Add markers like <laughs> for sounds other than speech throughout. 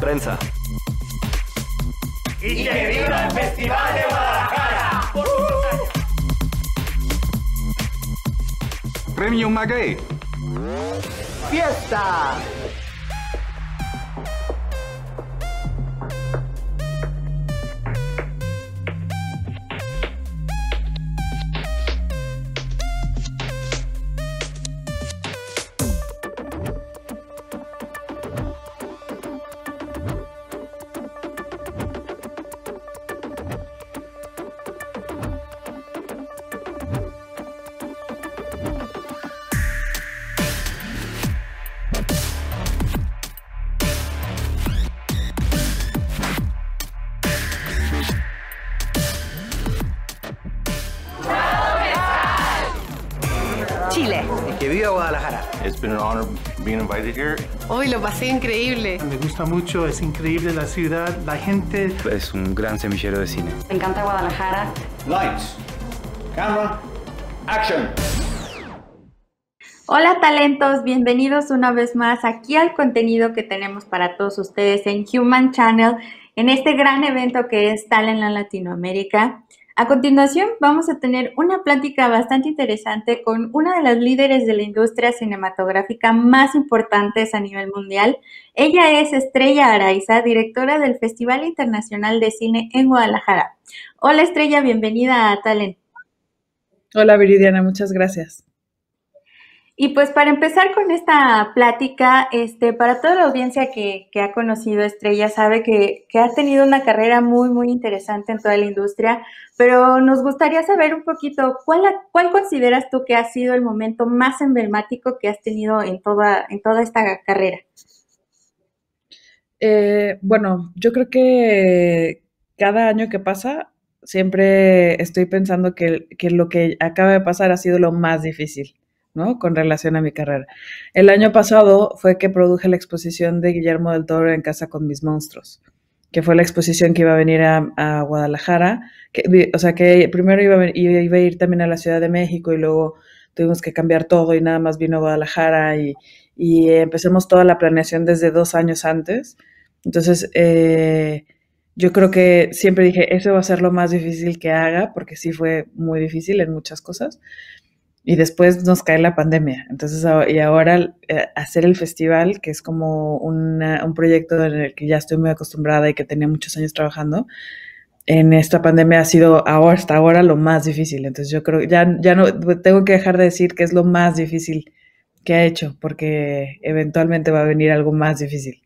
Prensa Y que viva el Festival de Guadalajara. Por ¡Uh! Premio Maguey. Fiesta. It's been an honor being invited here. Hoy lo pasé increíble. Me gusta mucho, es increíble la ciudad, la gente. Es un gran semillero de cine. Me encanta Guadalajara. Lights, camera, action. Hola talentos, bienvenidos una vez más aquí al contenido que tenemos para todos ustedes en Human Channel, en este gran evento que es Talent en Latinoamérica. A continuación vamos a tener una plática bastante interesante con una de las líderes de la industria cinematográfica más importantes a nivel mundial. Ella es Estrella Araiza, directora del Festival Internacional de Cine en Guadalajara. Hola Estrella, bienvenida a Talent. Hola Viridiana, muchas gracias. Y pues para empezar con esta plática, este, para toda la audiencia que, ha conocido Estrella, sabe que, ha tenido una carrera muy, muy interesante en toda la industria, pero nos gustaría saber un poquito, ¿cuál, cuál consideras tú que ha sido el momento más emblemático que has tenido en toda, en toda esta carrera? Eh, bueno, yo creo que cada año que pasa, siempre estoy pensando que lo que acaba de pasar ha sido lo más difícil ¿no? Con relación a mi carrera. El año pasado fue que produje la exposición de Guillermo del Toro en Casa con mis monstruos, que fue la exposición que iba a venir a, Guadalajara, que, o sea que primero iba a, iba a ir también a la Ciudad de México y luego tuvimos que cambiar todo y nada más vino a Guadalajara y, empecemos toda la planeación desde dos años antes. Entonces, eh, yo creo que siempre dije, eso va a ser lo más difícil que haga, porque sí fue muy difícil en muchas cosas y después nos cae la pandemia. Entonces, y ahora eh, hacer el festival, que es como una, un proyecto en el que ya estoy muy acostumbrada y que tenía muchos años trabajando, en esta pandemia ha sido ahora, hasta ahora lo más difícil. Entonces, yo creo, ya, ya no, pues, tengo que dejar de decir que es lo más difícil que ha hecho, porque eventualmente va a venir algo más difícil.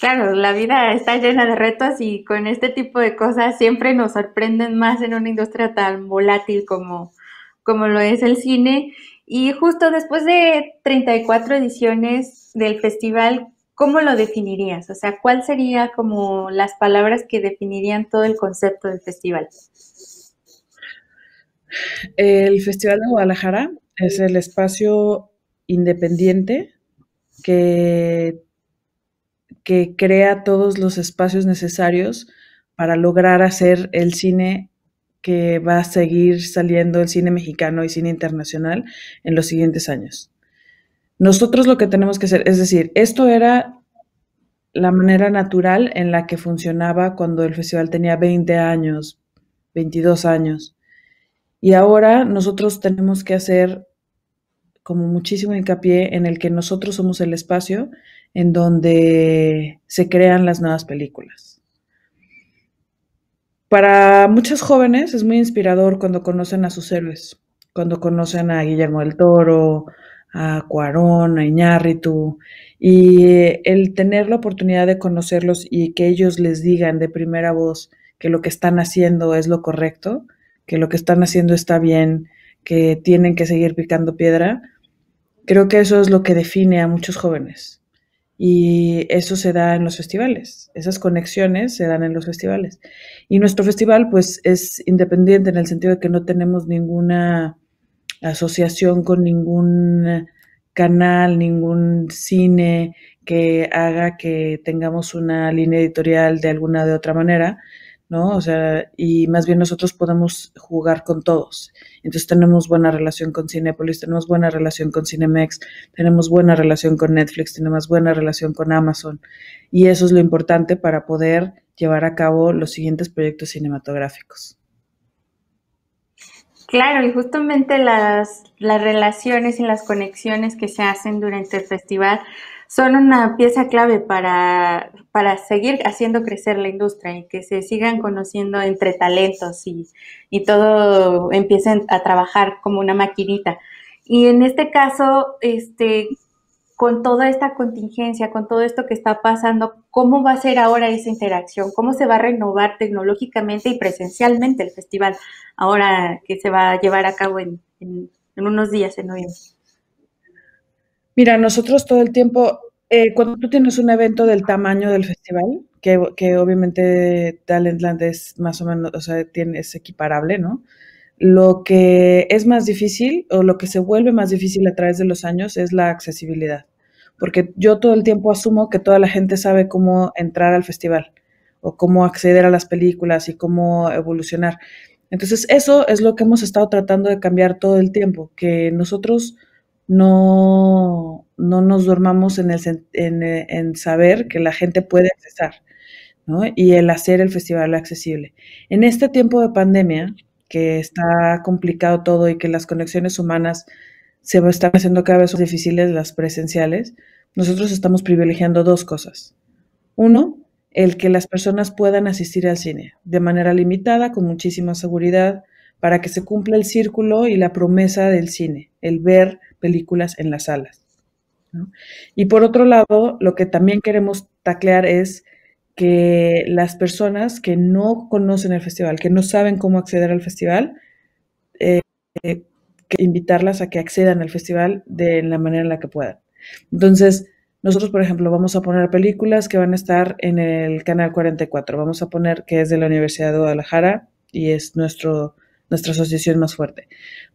Claro, la vida está llena de retos y con este tipo de cosas siempre nos sorprenden más en una industria tan volátil como, como lo es el cine. Y justo después de 34 ediciones del festival, ¿cómo lo definirías? O sea, ¿cuál sería como las palabras que definirían todo el concepto del festival? El Festival de Guadalajara es el espacio independiente que, que crea todos los espacios necesarios para lograr hacer el cine que va a seguir saliendo el cine mexicano y cine internacional en los siguientes años. Nosotros lo que tenemos que hacer, es decir, esto era la manera natural en la que funcionaba cuando el festival tenía 20 años, 22 años. Y ahora nosotros tenemos que hacer como muchísimo hincapié en el que nosotros somos el espacio en donde se crean las nuevas películas. Para muchos jóvenes es muy inspirador cuando conocen a sus héroes, cuando conocen a Guillermo del Toro, a Cuarón, a Iñárritu, y el tener la oportunidad de conocerlos y que ellos les digan de primera voz que lo que están haciendo es lo correcto, que lo que están haciendo está bien, que tienen que seguir picando piedra, creo que eso es lo que define a muchos jóvenes. Y eso se da en los festivales, esas conexiones se dan en los festivales. Y nuestro festival pues es independiente en el sentido de que no tenemos ninguna asociación con ningún canal, ningún cine que haga que tengamos una línea editorial de alguna de otra manera, ¿no? O sea, y más bien nosotros podemos jugar con todos. Entonces tenemos buena relación con Cinepolis, tenemos buena relación con Cinemex, tenemos buena relación con Netflix, tenemos buena relación con Amazon. Y eso es lo importante para poder llevar a cabo los siguientes proyectos cinematográficos. Claro, y justamente las, las relaciones y las conexiones que se hacen durante el festival son una pieza clave para, seguir haciendo crecer la industria y que se sigan conociendo entre talentos y, y todo empiecen a trabajar como una maquinita. Y en este caso, este, con toda esta contingencia, con todo esto que está pasando, ¿cómo va a ser ahora esa interacción? ¿Cómo se va a renovar tecnológicamente y presencialmente el festival ahora que se va a llevar a cabo en, en unos días, en noviembre? Mira, nosotros todo el tiempo, eh, cuando tú tienes un evento del tamaño del festival, que, que obviamente Talentland es más o menos, o sea, tiene, es equiparable, ¿no? Lo que es más difícil o lo que se vuelve más difícil a través de los años es la accesibilidad, porque yo todo el tiempo asumo que toda la gente sabe cómo entrar al festival o cómo acceder a las películas y cómo evolucionar. Entonces, eso es lo que hemos estado tratando de cambiar todo el tiempo, que nosotros no, no nos dormamos en, el, saber que la gente puede accesar, Y el hacer el festival accesible. En este tiempo de pandemia, que está complicado todo y que las conexiones humanas se están haciendo cada vez más difíciles, las presenciales, nosotros estamos privilegiando dos cosas. Uno, el que las personas puedan asistir al cine de manera limitada, con muchísima seguridad, para que se cumpla el círculo y la promesa del cine, el ver películas en las salas. Y por otro lado, lo que también queremos taclear es que las personas que no conocen el festival, que no saben cómo acceder al festival, eh, eh, que invitarlas a que accedan al festival de la manera en la que puedan. Entonces, nosotros, por ejemplo, vamos a poner películas que van a estar en el canal 44. Vamos a poner que es de la Universidad de Guadalajara y es nuestro nuestra asociación más fuerte.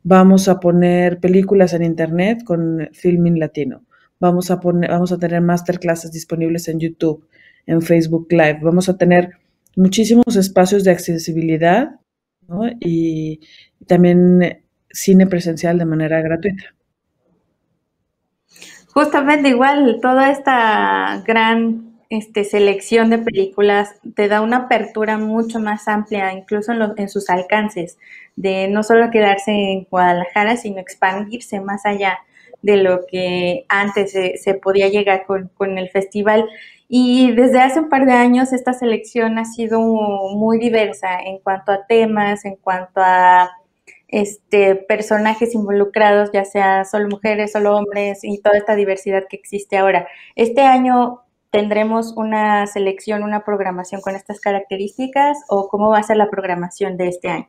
Vamos a poner películas en internet con filming latino. Vamos a, poner, vamos a tener masterclasses disponibles en YouTube, en Facebook Live. Vamos a tener muchísimos espacios de accesibilidad y también cine presencial de manera gratuita. Justamente igual, toda esta gran este, selección de películas te da una apertura mucho más amplia, incluso en, en, sus alcances, de no solo quedarse en Guadalajara, sino expandirse más allá de lo que antes se, podía llegar con, con, el festival. Y desde hace un par de años esta selección ha sido muy diversa en cuanto a temas, en cuanto a este, personajes involucrados, ya sea solo mujeres, solo hombres y toda esta diversidad que existe ahora. Este año ¿Tendremos una selección, una programación con estas características o cómo va a ser la programación de este año?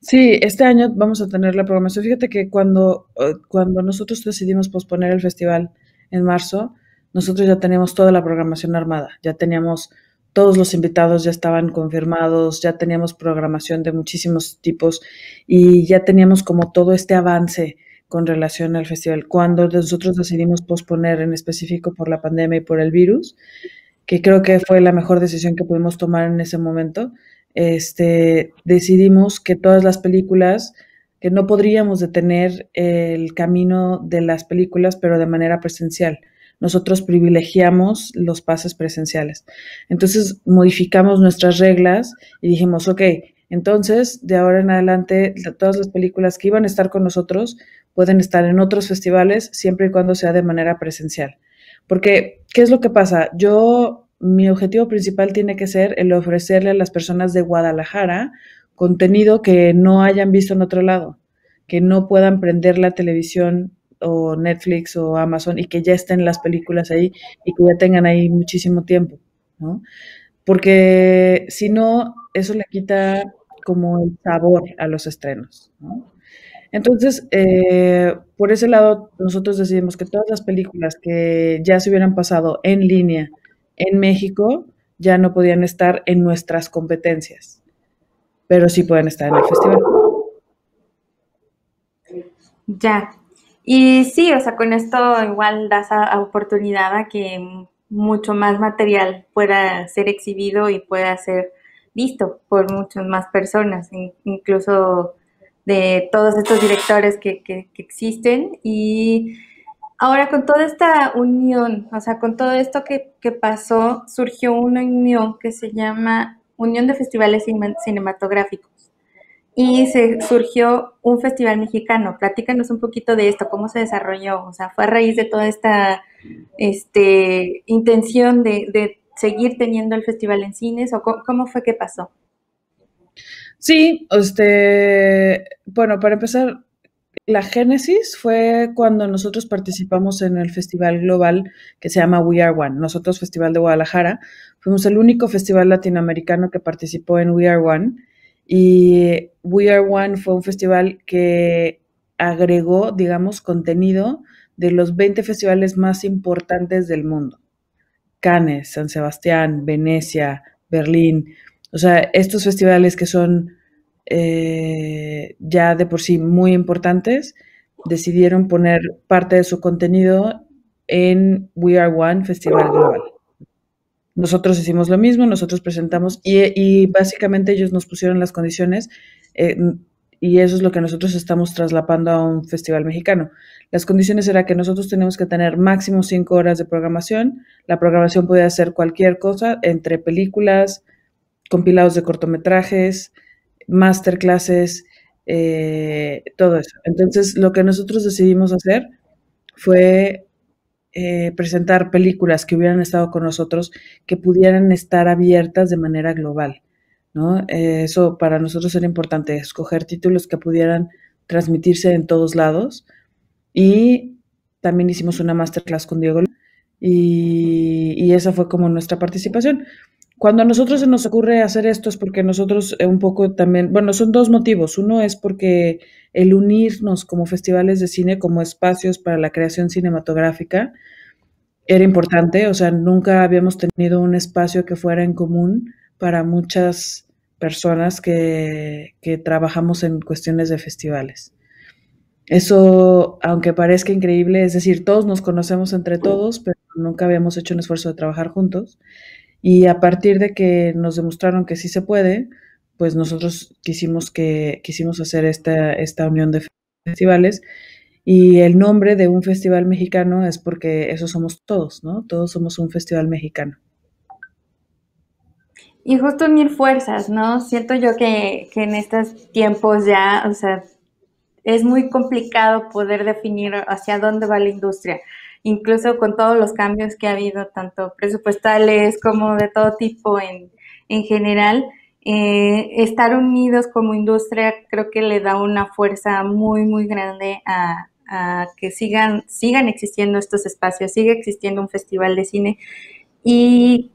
Sí, este año vamos a tener la programación. Fíjate que cuando, eh, cuando nosotros decidimos posponer el festival en marzo, nosotros ya teníamos toda la programación armada, ya teníamos todos los invitados ya estaban confirmados, ya teníamos programación de muchísimos tipos y ya teníamos como todo este avance con relación al festival. Cuando nosotros decidimos posponer en específico por la pandemia y por el virus, que creo que fue la mejor decisión que pudimos tomar en ese momento, este, decidimos que todas las películas, que no podríamos detener el camino de las películas, pero de manera presencial. Nosotros privilegiamos los pases presenciales. Entonces modificamos nuestras reglas y dijimos, ok, entonces, de ahora en adelante, todas las películas que iban a estar con nosotros pueden estar en otros festivales siempre y cuando sea de manera presencial. Porque, ¿qué es lo que pasa? Yo, mi objetivo principal tiene que ser el ofrecerle a las personas de Guadalajara contenido que no hayan visto en otro lado, que no puedan prender la televisión o Netflix o Amazon y que ya estén las películas ahí y que ya tengan ahí muchísimo tiempo, ¿no? Porque si no, eso le quita como el sabor a los estrenos. Entonces, eh, por ese lado, nosotros decidimos que todas las películas que ya se hubieran pasado en línea en México ya no podían estar en nuestras competencias, pero sí pueden estar en el festival. Ya. Y sí, o sea, con esto igual das oportunidad a que mucho más material pueda ser exhibido y pueda ser visto por muchas más personas, incluso de todos estos directores que, existen. Y ahora con toda esta unión, o sea, con todo esto que, pasó, surgió una unión que se llama Unión de Festivales Cinematográficos y se surgió un festival mexicano. Platícanos un poquito de esto, cómo se desarrolló, o sea, fue a raíz de toda esta este, intención de seguir teniendo el festival en cines o cómo, fue que pasó? Sí, este, bueno, para empezar, la génesis fue cuando nosotros participamos en el festival global que se llama We Are One. Nosotros, Festival de Guadalajara, fuimos el único festival latinoamericano que participó en We Are One. Y We Are One fue un festival que agregó, digamos, contenido de los 20 festivales más importantes del mundo. Cannes, San Sebastián, Venecia, Berlín. O sea, estos festivales que son eh, ya de por sí muy importantes, decidieron poner parte de su contenido en We Are One Festival Global. Nosotros hicimos lo mismo, nosotros presentamos y, básicamente ellos nos pusieron las condiciones eh, y eso es lo que nosotros estamos traslapando a un festival mexicano. Las condiciones era que nosotros tenemos que tener máximo cinco horas de programación. La programación podía ser cualquier cosa, entre películas, compilados de cortometrajes, masterclasses, eh, todo eso. Entonces, lo que nosotros decidimos hacer fue eh, presentar películas que hubieran estado con nosotros, que pudieran estar abiertas de manera global. ¿no? Eh, eso para nosotros era importante, escoger títulos que pudieran transmitirse en todos lados y también hicimos una masterclass con Diego y, y esa fue como nuestra participación. Cuando a nosotros se nos ocurre hacer esto es porque nosotros eh, un poco también, bueno, son dos motivos. Uno es porque el unirnos como festivales de cine, como espacios para la creación cinematográfica, era importante, o sea, nunca habíamos tenido un espacio que fuera en común para muchas personas que trabajamos en cuestiones de festivales. Eso, aunque parezca increíble, es decir, todos nos conocemos entre todos, pero nunca habíamos hecho un esfuerzo de trabajar juntos. Y a partir de que nos demostraron que sí se puede, pues nosotros quisimos, que, quisimos hacer esta, esta unión de festivales. Y el nombre de un festival mexicano es porque eso somos todos, ¿no? Todos somos un festival mexicano. Y justo unir fuerzas, ¿no? Siento yo que, que en estos tiempos ya, o sea, es muy complicado poder definir hacia dónde va la industria, incluso con todos los cambios que ha habido, tanto presupuestales como de todo tipo en, en general. Eh, estar unidos como industria creo que le da una fuerza muy, muy grande a, a que sigan, sigan existiendo estos espacios, siga existiendo un festival de cine. Y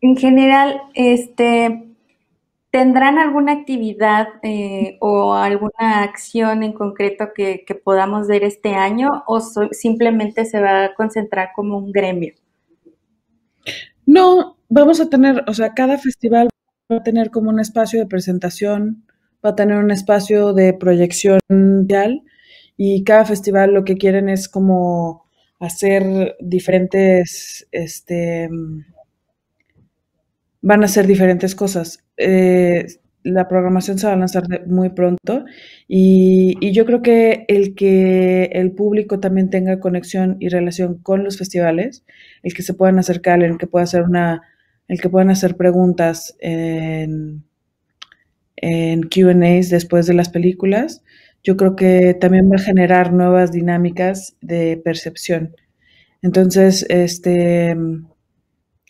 en general, este, ¿Tendrán alguna actividad eh, o alguna acción en concreto que, podamos ver este año o simplemente se va a concentrar como un gremio? No, vamos a tener, o sea, cada festival va a tener como un espacio de presentación, va a tener un espacio de proyección mundial y cada festival lo que quieren es como hacer diferentes, este, van a ser diferentes cosas. Eh, la programación se va a lanzar muy pronto y, yo creo que el que el público también tenga conexión y relación con los festivales, el que se puedan acercar, el que pueda hacer una, el que puedan hacer preguntas en, en después de las películas, yo creo que también va a generar nuevas dinámicas de percepción. Entonces, este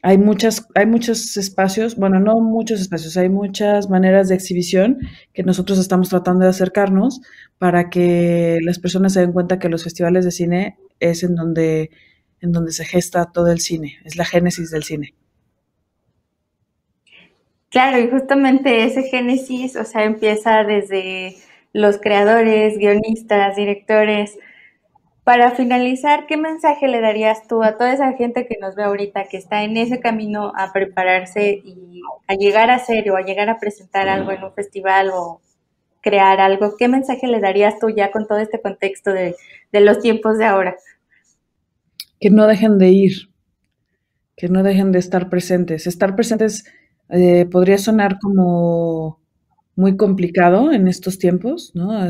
hay, muchas, hay muchos espacios, bueno, no muchos espacios, hay muchas maneras de exhibición que nosotros estamos tratando de acercarnos para que las personas se den cuenta que los festivales de cine es en donde, en donde se gesta todo el cine, es la génesis del cine. Claro, y justamente ese génesis, o sea, empieza desde los creadores, guionistas, directores, para finalizar, ¿qué mensaje le darías tú a toda esa gente que nos ve ahorita, que está en ese camino a prepararse y a llegar a ser o a llegar a presentar algo en un festival o crear algo? ¿Qué mensaje le darías tú ya con todo este contexto de, los tiempos de ahora? Que no dejen de ir, que no dejen de estar presentes. Estar presentes eh, podría sonar como muy complicado en estos tiempos, ¿no?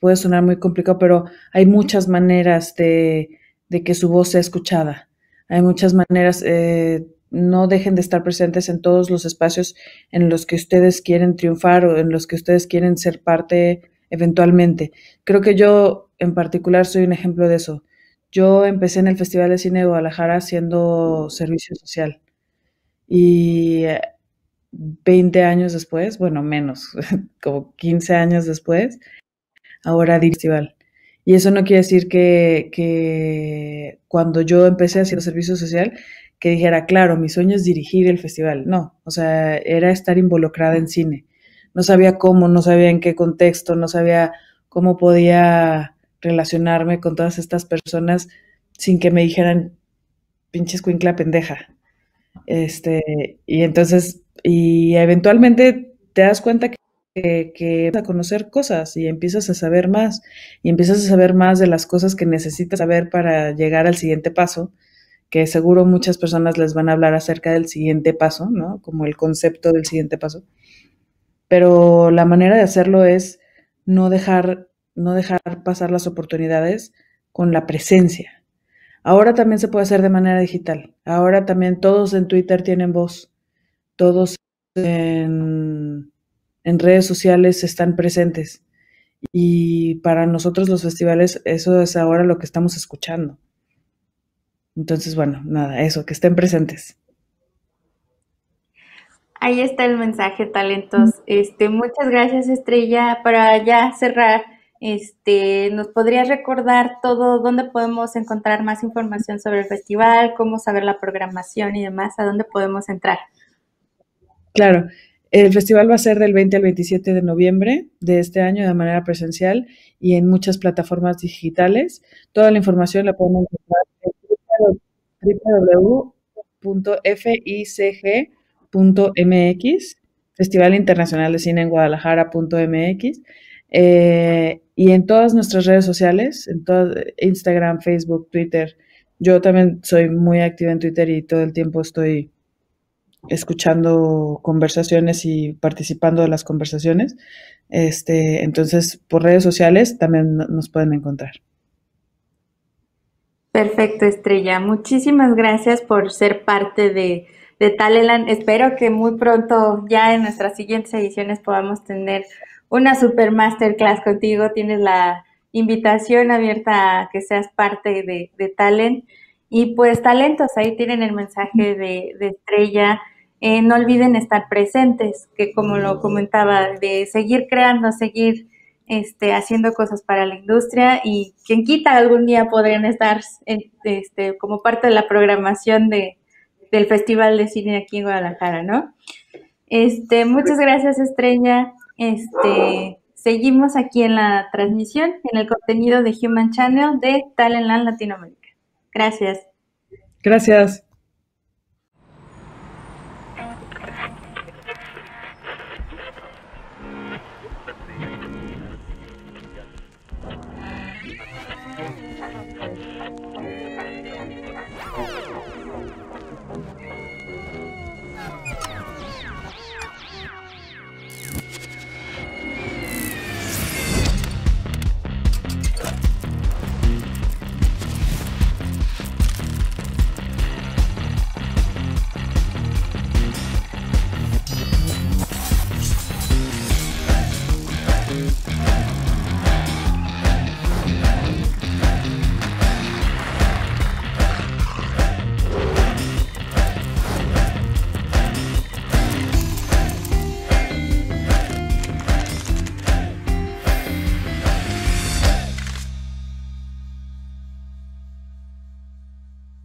puede sonar muy complicado, pero hay muchas maneras de, de que su voz sea escuchada. Hay muchas maneras, eh, no dejen de estar presentes en todos los espacios en los que ustedes quieren triunfar o en los que ustedes quieren ser parte eventualmente. Creo que yo en particular soy un ejemplo de eso. Yo empecé en el Festival de Cine de Guadalajara haciendo servicio social y eh, 20 años después, bueno, menos, <laughs> como 15 años después, ahora el festival. Y eso no quiere decir que, cuando yo empecé haciendo servicio social, que dijera, claro, mi sueño es dirigir el festival. No, o sea, era estar involucrada en cine. No sabía cómo, no sabía en qué contexto, no sabía cómo podía relacionarme con todas estas personas sin que me dijeran, pinches cuincla pendeja. Este, y entonces y eventualmente te das cuenta que, que, vas a conocer cosas y empiezas a saber más y empiezas a saber más de las cosas que necesitas saber para llegar al siguiente paso que seguro muchas personas les van a hablar acerca del siguiente paso, ¿no? Como el concepto del siguiente paso. Pero la manera de hacerlo es no dejar, no dejar pasar las oportunidades con la presencia. Ahora también se puede hacer de manera digital. Ahora también todos en Twitter tienen voz todos en, redes sociales están presentes. Y para nosotros los festivales, eso es ahora lo que estamos escuchando. Entonces, bueno, nada, eso, que estén presentes. Ahí está el mensaje, talentos. Mm. Este, muchas gracias, Estrella. Para ya cerrar, este, ¿nos podrías recordar todo dónde podemos encontrar más información sobre el festival, cómo saber la programación y demás? ¿A dónde podemos entrar? Claro, el festival va a ser del 20 al 27 de noviembre de este año de manera presencial y en muchas plataformas digitales. Toda la información la pueden encontrar en www.ficg.mx, Festival Internacional de Cine en Guadalajara.mx. Eh, y en todas nuestras redes sociales, en Instagram, Facebook, Twitter. Yo también soy muy activa en Twitter y todo el tiempo estoy escuchando conversaciones y participando de las conversaciones. Este, entonces, por redes sociales también nos pueden encontrar. Perfecto, Estrella. Muchísimas gracias por ser parte de, de Espero que muy pronto, ya en nuestras siguientes ediciones, podamos tener una super masterclass contigo. Tienes la invitación abierta a que seas parte de, de Talent. Y pues talentos, ahí tienen el mensaje de Estrella. Eh, no olviden estar presentes, que como lo comentaba, de seguir creando, seguir este, haciendo cosas para la industria y quien quita algún día podrían estar este, este, como parte de la programación de, del Festival de Cine aquí en Guadalajara, ¿no? Este, muchas gracias Estrella. Este, seguimos aquí en la transmisión, en el contenido de Human Channel de Land Latinoamérica. Gracias. Gracias.